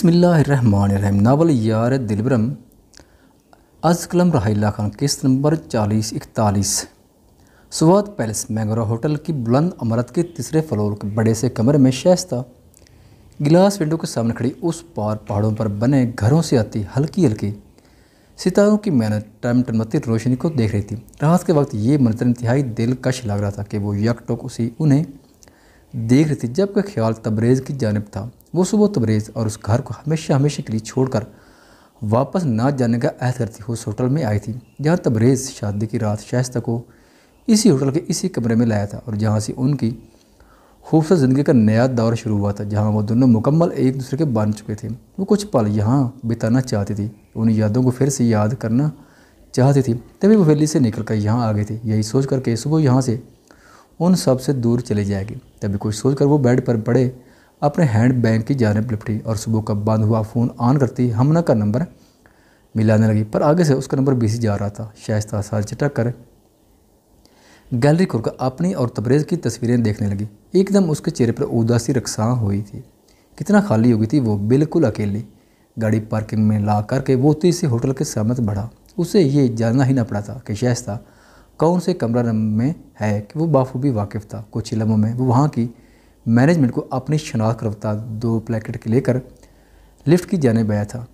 बसमिल्लाम novel यार अज अजकलम रहा खान किस्त नंबर चालीस इकतालीस सुवाद पैलेस मैंगरा होटल की बुलंद अमरत के तीसरे फ्लोर के बड़े से कमरे में शैस्ता गिलास विंडो के सामने खड़ी उस पार पहाड़ों पर बने घरों से आती हल्की हल्की सितारों की मेहनत टम टमती रोशनी को देख रही थी रात के वक्त ये मंजर इंतहाई दिलकश लग रहा था कि वो यकटोक उसी उन्हें देख रही थी जबकि ख्याल तबरेज़ की जानब था वो सुबह तबरेज़ तो और उस घर को हमेशा हमेशा के लिए छोड़कर वापस ना जाने का अहद करती हुई उस होटल में आई थी जहाँ तबरेज़ शादी की रात शाइस्ता को इसी होटल के इसी कमरे में लाया था और जहाँ से उनकी खूबसूरत ज़िंदगी का नया दौर शुरू हुआ था जहाँ वो दोनों मुकम्मल एक दूसरे के बन चुके थे वो कुछ पल यहाँ बिताना चाहती थी उन यादों को फिर से याद करना चाहती थी तभी वो वेली से निकल कर यहाँ आ गई थी यही सोच करके सुबह यहाँ से उन सब से दूर चले जाएगी तभी कुछ सोच कर वो बेड पर पड़े अपने हैंड बैग की जानब लिपटी और सुबह का बंद हुआ फ़ोन ऑन करती हमना का नंबर मिलाने लगी पर आगे से उसका नंबर बिजी जा रहा था शायस्ता साल चटक कर गैलरी खुलकर अपनी और तबरेज़ की तस्वीरें देखने लगी एकदम उसके चेहरे पर उदासी रकसा हुई थी कितना खाली हो गई थी वो बिल्कुल अकेली गाड़ी पार्किंग में ला करके वो तेज़ होटल के सामने बढ़ा उसे ये जानना ही ना पड़ा था कि शायस्ता कौन से कमरा में है कि वो बाफूबी वाकिफ़ था कुछ लम्हों में वो वहाँ की मैनेजमेंट को अपनी शनाख्त रफ्तार दो प्लेकेट के लेकर लिफ्ट की जाने बया था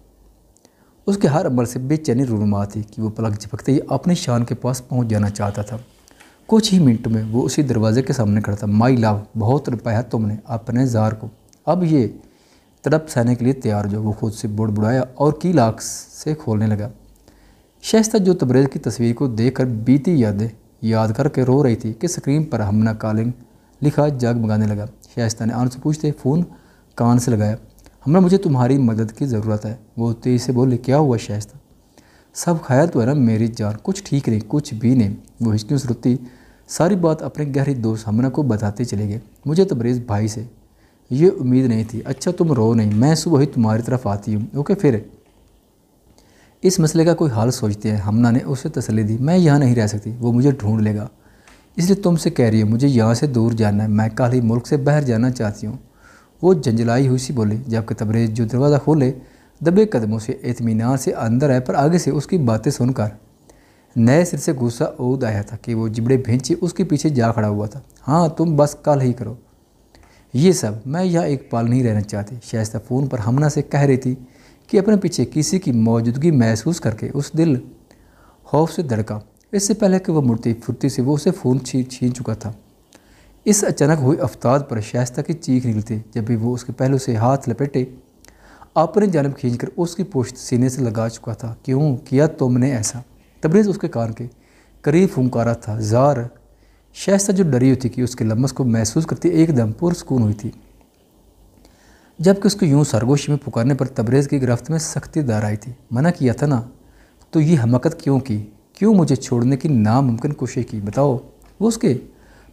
उसके हर अमल से बेचैनी रूनुमा थी कि वो पलक झपकते ही अपनी शान के पास पहुंच जाना चाहता था कुछ ही मिनट में वो उसी दरवाजे के सामने खड़ा था माई लाव बहुत रुपया तुमने अपने जार को अब ये तड़प सहने के लिए तैयार जो वो खुद से बुड़बुड़ाया और की लाख से खोलने लगा शैस्ता जो तबरेज़ की तस्वीर को देखकर बीती यादें याद करके रो रही थी कि स्क्रीन पर हमना कालिंग लिखा मंगाने लगा शाइस्ता ने आनंद से पूछते फ़ोन कान से लगाया हमने मुझे तुम्हारी मदद की ज़रूरत है वो तेज़ से बोले क्या हुआ शाइस्ता सब खैर तो है ना मेरी जान कुछ ठीक नहीं कुछ भी नहीं वो हिचकियों से रुती सारी बात अपने गहरे दोस्त हमना को बताते चले गए मुझे तबरेज़ तो भाई से ये उम्मीद नहीं थी अच्छा तुम रो नहीं मैं सुबह ही तुम्हारी तरफ आती हूँ ओके फिर इस मसले का कोई हाल सोचते हैं हमना ने उसे तसली दी मैं यहाँ नहीं रह सकती वो मुझे ढूंढ लेगा इसलिए तुमसे कह रही हो मुझे यहाँ से दूर जाना है मैं काली मुल्क से बाहर जाना चाहती हूँ वो जंजलाई हुई सी बोले जबकि तबरेज जो दरवाज़ा खोले दबे कदमों से इतमान से अंदर आए पर आगे से उसकी बातें सुनकर नए सिर से गुस्सा ऊद आया था कि वो जिबड़े भेंचे उसके पीछे जा खड़ा हुआ था हाँ तुम बस कल ही करो ये सब मैं यहाँ एक पाल नहीं रहना चाहती शायस्ता फ़ोन पर हमना से कह रही थी कि अपने पीछे किसी की मौजूदगी महसूस करके उस दिल खौफ से धड़का इससे पहले कि वह मुड़ती फुर्ती से वो उसे फ़ोन छीन चुका था इस अचानक हुई अफ्ताद पर शायस्ता की चीख निकलती जब भी वो उसके पहलू से हाथ लपेटे अपने जानब खींच कर उसकी पोश्त सीने से लगा चुका था क्यों किया तुमने ऐसा तबरेज़ उसके कान के करीब फूंकारा था जार शायस्ता जो डरी हुई थी कि उसके लम्बस को महसूस करती एकदम पुरस्कून हुई थी जबकि उसको यूं सरगोशी में पुकारने पर तबरेज़ की गिरफ्त में सख्ती दार आई थी मना किया था ना तो ये हमकत क्यों की क्यों मुझे छोड़ने की नामुमकिन कोशिश की बताओ वो उसके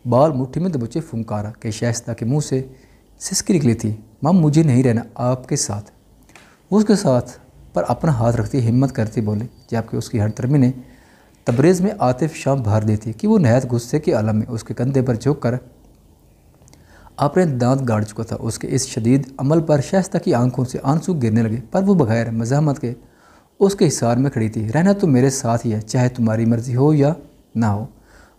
बाल मुट्ठी में दबोचे फुंकारा के शायस्ता के मुंह से सिसकी निकली थी माम मुझे नहीं रहना आपके साथ वो उसके साथ पर अपना हाथ रखती हिम्मत करती बोले जबकि उसकी हर तरमी ने तबरेज़ में आतिफ शाम भर दी थी कि वो नहायत गुस्से के आलम में उसके कंधे पर झोंक कर अपने दांत गाड़ चुका था उसके इस शदीद अमल पर शायस्ता की आंखों से आंसू गिरने लगे पर वो बगैर मजामत के उसके हिसार में खड़ी थी रहना तो मेरे साथ ही है चाहे तुम्हारी मर्जी हो या ना हो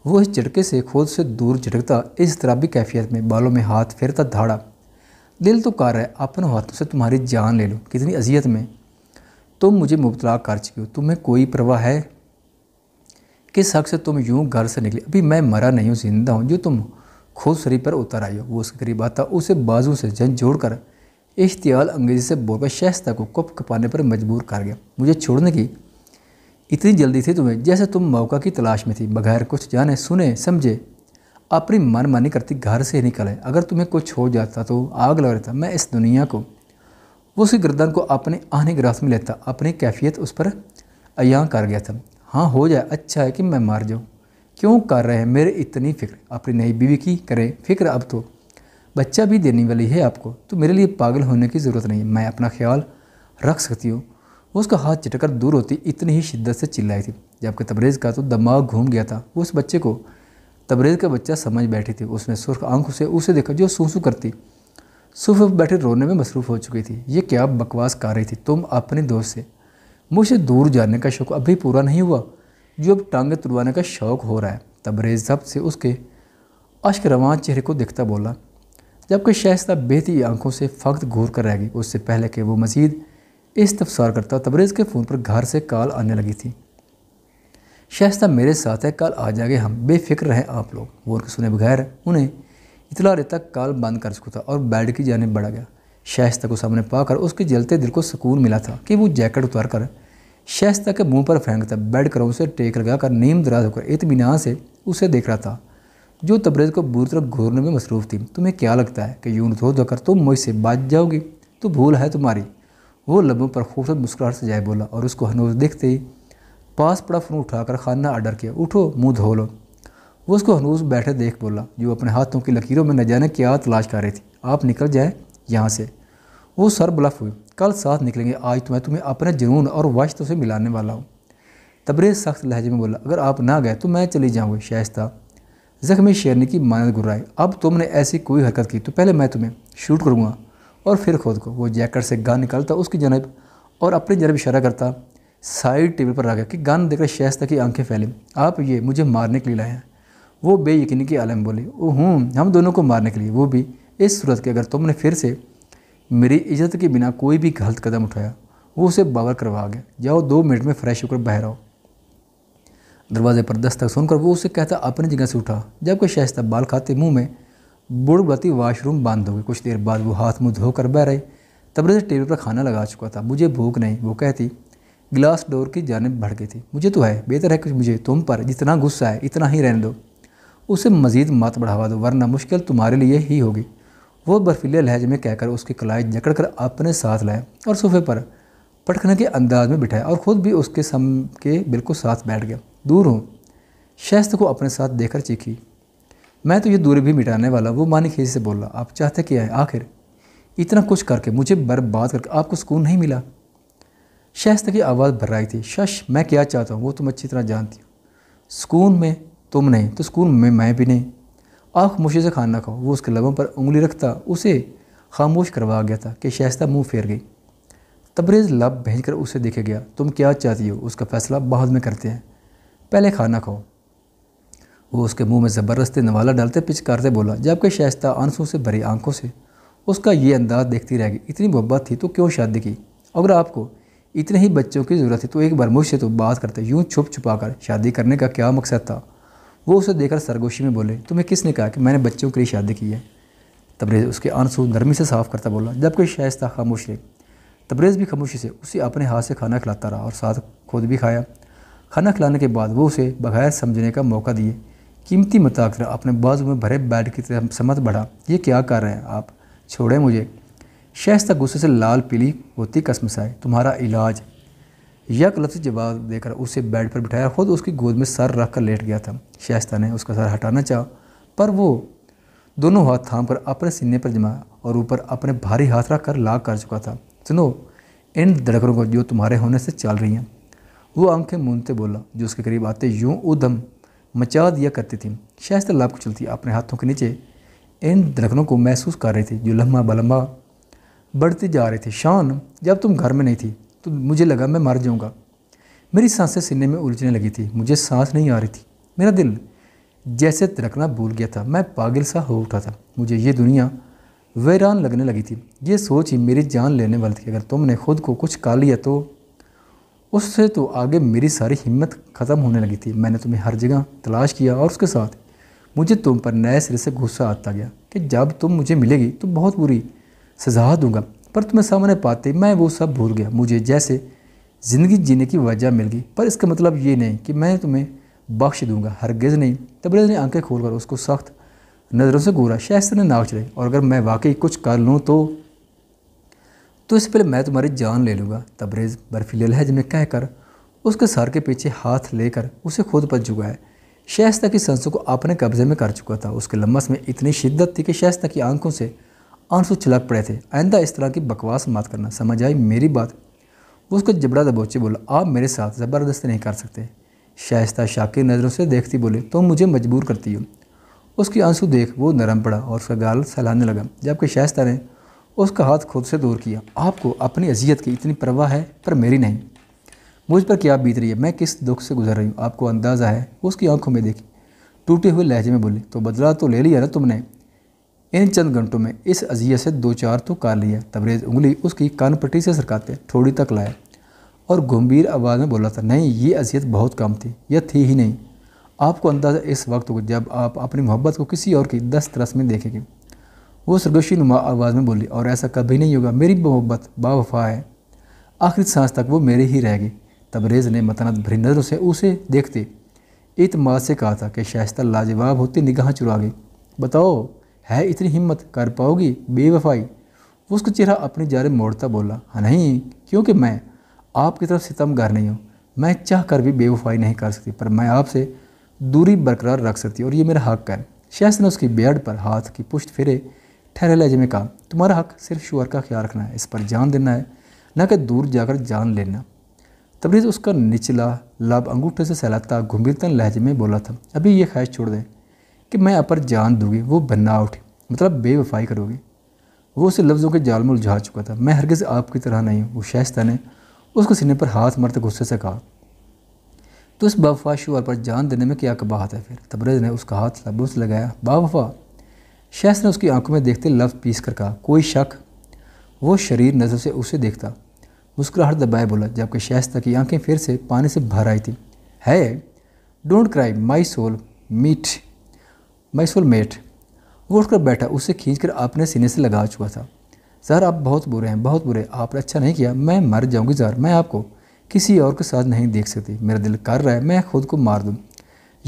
वो इस झटके से खुद से दूर झटकता इस तराबी कैफियत में बालों में हाथ फेरता धाड़ा दिल तो कर है अपने हाथों से तुम्हारी जान ले लो कितनी अजियत में तुम मुझे मुबतला कर चुकी हो तुम्हें कोई परवाह है किस हक से तुम यूँ घर से निकले अभी मैं मरा नहीं हूँ जिंदा हूँ जो तुम खुद शरीर पर उतर आई हो वो उसके करीब आता उसे बाजू से झंझोड़ कर इश्तियाल अंग्रेजी से बोलकर शहस्ता को कप कपाने पर मजबूर कर गया मुझे छोड़ने की इतनी जल्दी थी तुम्हें जैसे तुम मौका की तलाश में थी बगैर कुछ जाने सुने समझे अपनी मनमानी करती घर से निकले अगर तुम्हें कुछ हो जाता तो आग लग रहता मैं इस दुनिया को उसी गर्दन को अपने आने ग्रास में लेता अपनी कैफियत उस पर अयां कर गया था हाँ हो जाए अच्छा है कि मैं मार जाऊँ क्यों कर रहे हैं मेरे इतनी फ़िक्र अपनी नई बीवी की करें फ़िक्र अब तो बच्चा भी देने वाली है आपको तो मेरे लिए पागल होने की ज़रूरत नहीं मैं अपना ख्याल रख सकती हूँ उसका हाथ चिटकर दूर होती इतनी ही शिद्दत से चिल्लाई थी जबकि तबरेज़ का तो दिमाग घूम गया था उस बच्चे को तबरेज़ का बच्चा समझ बैठी थी उसने सुर्ख आंख से उसे देखा जो सूसू करती सुबह बैठे रोने में मसरूफ़ हो चुकी थी ये क्या बकवास कर रही थी तुम अपने दोस्त से मुझसे दूर जाने का शौक़ अभी पूरा नहीं हुआ जो अब टांगें तुड़वाने का शौक़ हो रहा है तबरेज़ जब से उसके अश्क रवान चेहरे को देखता बोला जबकि शहस्ता बेहती आंखों से फ़क्त घूर कर रह गई उससे पहले कि वो मज़ीद इस तफसार करता तबरेज़ के फ़ोन पर घर से कॉल आने लगी थी शहस्ता मेरे साथ है कल आ जाएंगे हम बेफिक्र हैं आप लोग वो उनके सुने बगैर उन्हें इतला रेता कॉल बंद कर चुका था और बेड की जाने बढ़ा गया शहस्ता को सामने पाकर उसके जलते दिल को सुकून मिला था कि वो जैकेट उतार कर शहस्ता के मुंह पर फेंकता बेड करों से टेक लगा कर नीम दराज होकर इतमीना से उसे देख रहा था जो तब्रेज़ को बुरी तरह घूरने में मसरूफ़ थी तुम्हें क्या लगता है कि यूनस धो धोकर तुम मुझसे बात जाओगी तो भूल है तुम्हारी वो लम्बों पर खूबसूरत मुस्कुराहट से जाए बोला और उसको हनोज देखते ही पास पड़ा फ़ोन उठाकर खाना आर्डर किया उठो मुँह धो लो वो उसको हनूस बैठे देख बोला जो अपने हाथों की लकीरों में न जाने क्या तलाश कर रही थी आप निकल जाए यहाँ से वो सर बलफ हुई कल साथ निकलेंगे आज तो मैं तुम्हें अपने जुनून और वाश्तों से मिलाने वाला हूँ तबरेज़ सख्त लहजे में बोला अगर आप ना गए तो मैं चली जाऊँगी शायस्ता जख्मी शेरनी की मानद गुर्राए अब तुमने ऐसी कोई हरकत की तो पहले मैं तुम्हें शूट करूँगा और फिर खुद को वो जैकेट से गान निकालता उसकी जनब और अपनी जनब इशारा करता साइड टेबल पर आ गया कि गान देखकर शहस्ता की आंखें फैली आप ये मुझे मारने के लिए लाए हैं वो बेयकीनी के आलम बोले ओ हूँ हम दोनों को मारने के लिए वो भी इस सूरत के अगर तुमने फिर से मेरी इज्जत के बिना कोई भी गलत कदम उठाया वो उसे बावर करवा गया जाओ दो मिनट में फ़्रेश होकर बाहर आओ दरवाज़े पर दस्तक सुनकर वो उसे कहता अपनी जगह से उठा जबकि शाइस्ता बाल खाते मुंह में बुड़बुड़ाती वाशरूम बंद हो गई कुछ देर बाद वो हाथ मुँह धोकर बह रही तबरेज टेबल पर खाना लगा चुका था मुझे भूख नहीं वो कहती गिलास डोर की जानब भड़ गई थी मुझे तो है बेहतर है कुछ मुझे तुम पर जितना गुस्सा है इतना ही रहने दो उसे मज़ीद मत बढ़ावा दो वरना मुश्किल तुम्हारे लिए ही होगी वो बर्फीले लहजे में कहकर उसकी कलाई जकड़ कर अपने साथ लाए और सोफे पर पटखने के अंदाज में बिठाया और ख़ुद भी उसके सम के बिल्कुल साथ बैठ गया दूर हूँ शहस्त को अपने साथ देखकर चीखी मैं तो ये दूरी भी मिटाने वाला वो मानी खेजी से बोला आप चाहते क्या है आखिर इतना कुछ करके मुझे बर्बाद करके आपको सुकून नहीं मिला शस्त की आवाज़ भर रही थी शश मैं क्या चाहता हूँ वो तुम तो अच्छी तरह जानती हो सुकून में तुम नहीं तो सुकून में मैं भी नहीं आँख मुशी से खाना खाओ वो उसके लबों पर उंगली रखता उसे खामोश करवा गया था कि शहस्ता मुंह फेर गई तबरेज़ लब भेज कर उसे देखे गया तुम क्या चाहती हो उसका फैसला बाद में करते हैं पहले खाना खाओ वो उसके मुंह में ज़बरदस्ती नवाला डालते पिचकारते बोला जबकि शायस्ता आंसू से भरी आंखों से उसका ये अंदाज़ देखती रह गई इतनी मोहब्बत थी तो क्यों शादी की अगर आपको इतने ही बच्चों की ज़रूरत थी तो एक बार मुझसे तो बात करते यूँ छुप छुपा कर शादी करने का क्या मकसद था वो उसे देखकर सरगोशी में बोले तुम्हें किसने कहा कि मैंने बच्चों के लिए शादी की है तबरेज़ उसके आंसू नरमी से साफ़ करता बोला जबकि शायस्ता खामोश रही तब्रेज़ भी खामोशी से उसे अपने हाथ से खाना खिलाता रहा और साथ खुद भी खाया खाना खिलाने के बाद वो उसे बगैर समझने का मौका दिए कीमती मताकर अपने बाजू में भरे बैट की तरफ समझ बढ़ा ये क्या कर रहे हैं आप छोड़ें मुझे शहस्ता गुस्से से लाल पीली होती कसमसाए तुम्हारा इलाज यक लफ्ज जवाब देकर उसे बेड पर बिठाया खुद उसकी गोद में सर रख कर लेट गया था शहस्ता ने उसका सर हटाना चाहा पर वो दोनों हाथ थाम कर अपने सीने पर जमाया और ऊपर अपने भारी हाथ रख कर लाग कर चुका था सुनो इन धड़कनों को जो तुम्हारे होने से चल रही हैं वो आंखें मूंदते बोला जो उसके करीब आते यूं उधम मचा दिया करती थी शायद लाभ को चलती अपने हाथों के नीचे इन दरखनों को महसूस कर रही थी जो लम्हा बलम्बा बढ़ती जा रही थी शान जब तुम घर में नहीं थी तो मुझे लगा मैं मर जाऊँगा मेरी सांसें सीने में उलझने लगी थी मुझे सांस नहीं आ रही थी मेरा दिल जैसे तिरकना भूल गया था मैं पागल सा हो उठा था मुझे ये दुनिया वैरान लगने लगी थी ये सोच ही मेरी जान लेने वाली थी अगर तुमने खुद को कुछ कर लिया तो उससे तो आगे मेरी सारी हिम्मत ख़त्म होने लगी थी मैंने तुम्हें हर जगह तलाश किया और उसके साथ मुझे तुम पर नए सिरे से गुस्सा आता गया कि जब तुम मुझे मिलेगी तो बहुत बुरी सजा दूंगा पर तुम्हें सामने पाते मैं वो सब भूल गया मुझे जैसे ज़िंदगी जीने की वजह मिल गई पर इसका मतलब ये नहीं कि मैं तुम्हें बख्श दूंगा हरगिज़ नहीं तबरेज़ ने आंखें खोलकर उसको सख्त नज़रों से घूरा शायस्तर ने नाक चले और अगर मैं वाकई कुछ कर लूँ तो तो इससे पहले मैं तुम्हारी जान ले लूँगा तबरेज़ बर्फीले लहज में कहकर उसके सर के पीछे हाथ लेकर उसे खुद पर है शहस्ता की सांसों को अपने कब्जे में कर चुका था उसके लम्बस में इतनी शिद्दत थी कि शहस्ता की आंखों से आंसू छलक पड़े थे आइंदा इस तरह की बकवास मत करना समझ आई मेरी बात वो उसको जबड़ा दबोचे बोला आप मेरे साथ ज़बरदस्ती नहीं कर सकते शाइस्ता शाकि नज़रों से देखती बोले तुम तो मुझे मजबूर करती हो उसकी आंसू देख वो नरम पड़ा और उसका गाल सहलाने लगा जबकि शाइस्ता ने उसका हाथ खुद से दूर किया आपको अपनी अजियत की इतनी परवाह है पर मेरी नहीं मुझ पर क्या बीत रही है मैं किस दुख से गुजर रही हूँ आपको अंदाज़ा है उसकी आंखों में देखी टूटे हुए लहजे में बोली तो बदला तो ले लिया ना तुमने इन चंद घंटों में इस अजियत से दो चार तो कार लिया तबरेज उंगली उसकी कानपट्टी से सरकाते थोड़ी तक लाया और गंभीर आवाज़ में बोला था नहीं ये अजियत बहुत कम थी यह थी ही नहीं आपको अंदाज़ा इस वक्त को जब आप अपनी मोहब्बत को किसी और की दस तरस में देखेंगे वो सरगोशी नुमा आवाज़ में बोली और ऐसा कभी नहीं होगा मेरी मोहब्बत बावफा है आखिरी सांस तक वो मेरे ही रह गई तबरेज़ ने मतनत भरी नज़रों से उसे देखते इतमाद से कहा था कि शाइस्ता लाजवाब होती निगाह चुरा गई बताओ है इतनी हिम्मत कर पाओगी बेवफाई उसका चेहरा अपनी जारे मोड़ता बोला हाँ नहीं क्योंकि मैं आपकी तरफ गार नहीं हूँ मैं चाह कर भी बेवफाई नहीं कर सकती पर मैं आपसे दूरी बरकरार रख सकती और ये मेरा हक है शायद ने उसकी बेड पर हाथ की पुष्ट फिरे ठहरे लहजे में कहा तुम्हारा हक सिर्फ शुअर का ख्याल रखना है इस पर जान देना है न कि दूर जाकर जान लेना तबरीज़ उसका निचला लब अंगूठे से सहलाता गंभीरतन लहजे में बोला था अभी ये ख्वाहिश छोड़ दें कि मैं अपर जान दूंगी वो बन्ना उठी मतलब बेवफाई करोगी वो उसे लफ्ज़ों के जाल में उलझा चुका था मैं हरगिज़ आपकी तरह नहीं हूँ शायस्ता ने उसको सीने पर हाथ मरते गुस्से से कहा तो इस बफा शुअर पर जान देने में क्या कबाहत है फिर तबरेज़ ने उसका हाथ लबों से लगाया वफा शहस ने उसकी आंखों में देखते लफ्ज़ पीस कर कहा कोई शक वो शरीर नज़र से उसे देखता मुस्कुराहट दबाए बोला जबकि शहस्ता की आंखें फिर से पानी से भर आई थी है don't cry my soul meet my soul mate वो उठकर बैठा उसे खींचकर अपने सीने से लगा चुका था सर आप बहुत बुरे हैं बहुत बुरे आपने अच्छा नहीं किया मैं मर जाऊंगी सर मैं आपको किसी और के साथ नहीं देख सकती मेरा दिल कर रहा है मैं खुद को मार दूँ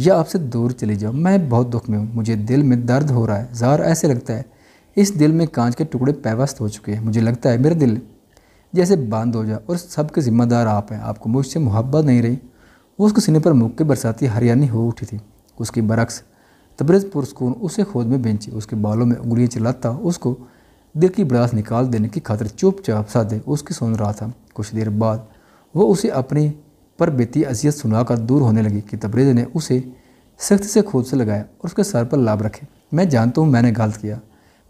या आपसे दूर चली जाओ मैं बहुत दुख में हूँ मुझे दिल में दर्द हो रहा है ज़ार ऐसे लगता है इस दिल में कांच के टुकड़े पैवस्त हो चुके हैं मुझे लगता है मेरा दिल जैसे बंद हो जाए और सबके ज़िम्मेदार आप हैं आपको मुझसे मुहब्बत नहीं रही वो उसके सीने पर मुक्के बरसाती हरियाणी हो उठी थी उसकी बरक्स तब्रेज पुरस्कून उसे खोद में बेची उसके बालों में उंगलियाँ चलाता उसको दिल की बड़ास निकाल देने की खातर चुपचाप सादे उसकी सुन रहा था कुछ देर बाद वो उसे अपनी पर बेती अजियत सुनाकर दूर होने लगी कि तबरेज ने उसे सख्त से खोद से लगाया और उसके सर पर लाभ रखे मैं जानता हूँ मैंने गलत किया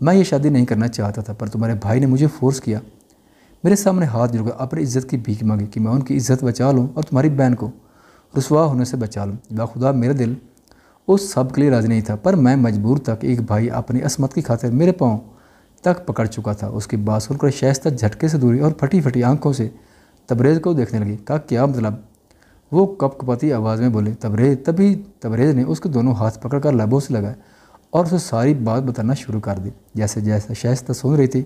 मैं ये शादी नहीं करना चाहता था पर तुम्हारे भाई ने मुझे फोर्स किया मेरे सामने हाथ जुड़कर अपनी इज्जत की भीख मांगी कि मैं उनकी इज्जत बचा लूँ और तुम्हारी बहन को रसवा होने से बचा लूँ बाखुदा मेरा दिल उस सब के लिए राजी नहीं था पर मैं मजबूर था कि एक भाई अपनी असमत की खातिर मेरे पाँव तक पकड़ चुका था उसकी बात सुनकर शायस्ता झटके से दूरी और फटी फटी आंखों से तबरेज को देखने लगी कहा क्या मतलब वो कपकपाती आवाज़ में बोले तबरेज तभी तबरेज ने उसके दोनों हाथ पकड़कर लबों से लगाए और उसे सारी बात बताना शुरू कर दी जैसे जैसे शहस्ता सुन रही थी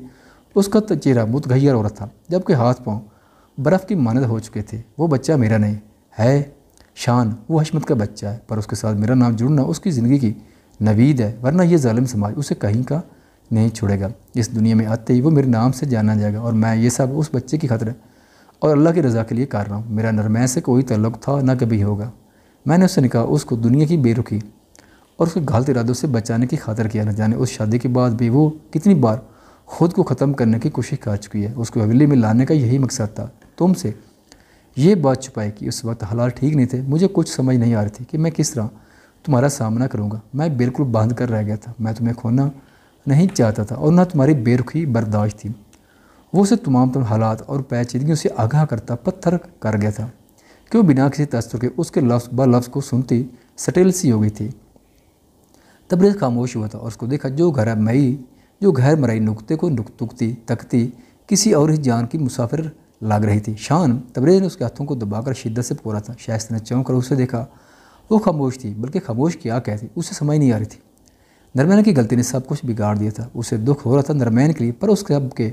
उसका चेहरा मुतघैर हो रहा था जबकि हाथ पाँव बर्फ़ की मानद हो चुके थे वो बच्चा मेरा नहीं है शान वो हशमत का बच्चा है पर उसके साथ मेरा नाम जुड़ना उसकी ज़िंदगी की नवीद है वरना यह ालिम समाज उसे कहीं का नहीं छोड़ेगा इस दुनिया में आते ही वो मेरे नाम से जाना जाएगा और मैं ये सब उस बच्चे की खतरा और अल्लाह की रज़ा के लिए कर रहा हूँ मेरा नरमैन से कोई तल्लक था ना कभी होगा मैंने उससे निकाह उसको दुनिया की बेरुखी और उसके गलत इरादों से बचाने की खातर किया न जाने उस शादी के बाद भी वो कितनी बार खुद को ख़त्म करने की कोशिश कर चुकी है उसको हवेली में लाने का यही मकसद था तुमसे ये बात छुपाई कि उस वक्त हालात ठीक नहीं थे मुझे कुछ समझ नहीं आ रही थी कि मैं किस तरह तुम्हारा सामना करूँगा मैं बिल्कुल बांध कर रह गया था मैं तुम्हें खोना नहीं चाहता था और ना तुम्हारी बेरुखी बर्दाश्त थी वो उसे तमाम तमाम हालात और पैचीदगियों से आगाह करता पत्थर कर गया था क्यों बिना किसी तस्तर के उसके लफ्ज़ ब लफ्ज़ को सुनती सटेल सी हो गई थी तबरेज खामोश हुआ था और उसको देखा जो घर मई जो घर मराई नुकते को नुक तुकती तकती किसी और ही जान की मुसाफिर लग रही थी शान तबरेज ने उसके हाथों को दबाकर शिद्दत से पोरा था शायद ने चौंक कर उसे देखा वो खामोश थी बल्कि खामोश क्या कहती उसे समझ नहीं आ रही थी नरमैन की गलती ने सब कुछ बिगाड़ दिया था उसे दुख हो रहा था नरमैन के लिए पर उसके अब के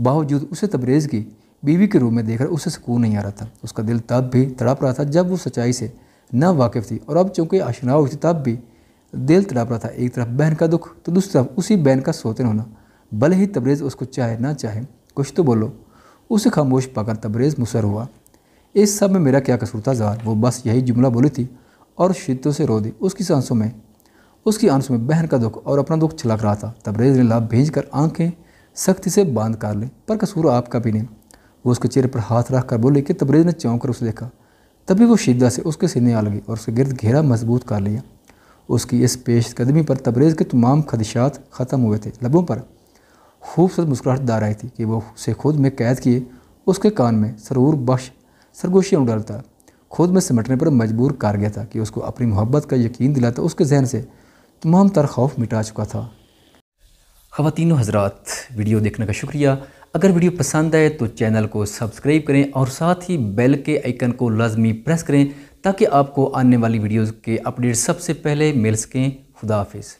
बावजूद उसे तबरेज़ की बीवी के रूप में देखकर उसे सुकून नहीं आ रहा था उसका दिल तब भी तड़प रहा था जब वो सच्चाई से ना वाकिफ़ थी और अब चूँकि आशना हुई थी तब भी दिल तड़प रहा था एक तरफ बहन का दुख तो दूसरी तरफ उसी बहन का सोते होना भले ही तबरेज़ उसको चाहे ना चाहे कुछ तो बोलो उसे खामोश पाकर तबरेज़ मुसर हुआ इस सब में मेरा क्या कसूर था जार वो बस यही जुमला बोली थी और शिद्दों से रो दी उसकी सांसों में उसकी आंसू में बहन का दुख और अपना दुख छलक रहा था तबरेज़ ने लाभ भेज कर आँखें सख्ती से बांध कर ले पर कसूर आपका भी नहीं वो उसके चेहरे पर हाथ रख कर बोले कि तबरेज ने चौंक कर उसे देखा तभी वो शिद्दा से उसके सीने आ लगी और उसके गिरद घेरा मजबूत कर लिया उसकी इस पेश कदमी पर तबरेज़ के तमाम खदशात ख़त्म हुए थे लबों पर खूबसूरत मुस्कुराहट दार आई थी कि वो उसे खुद में कैद किए उसके कान में सरूर बख्श सरगोशियाँ उड़ालता खुद में सिमटने पर मजबूर कर गया था कि उसको अपनी मोहब्बत का यकीन दिलाता उसके जहन से तमाम तर खौफ मिटा चुका था ख़वान हजरात वीडियो देखने का शुक्रिया अगर वीडियो पसंद आए तो चैनल को सब्सक्राइब करें और साथ ही बेल के आइकन को लाजमी प्रेस करें ताकि आपको आने वाली वीडियोज़ के अपडेट सबसे पहले मिल सकें खुदाफिज़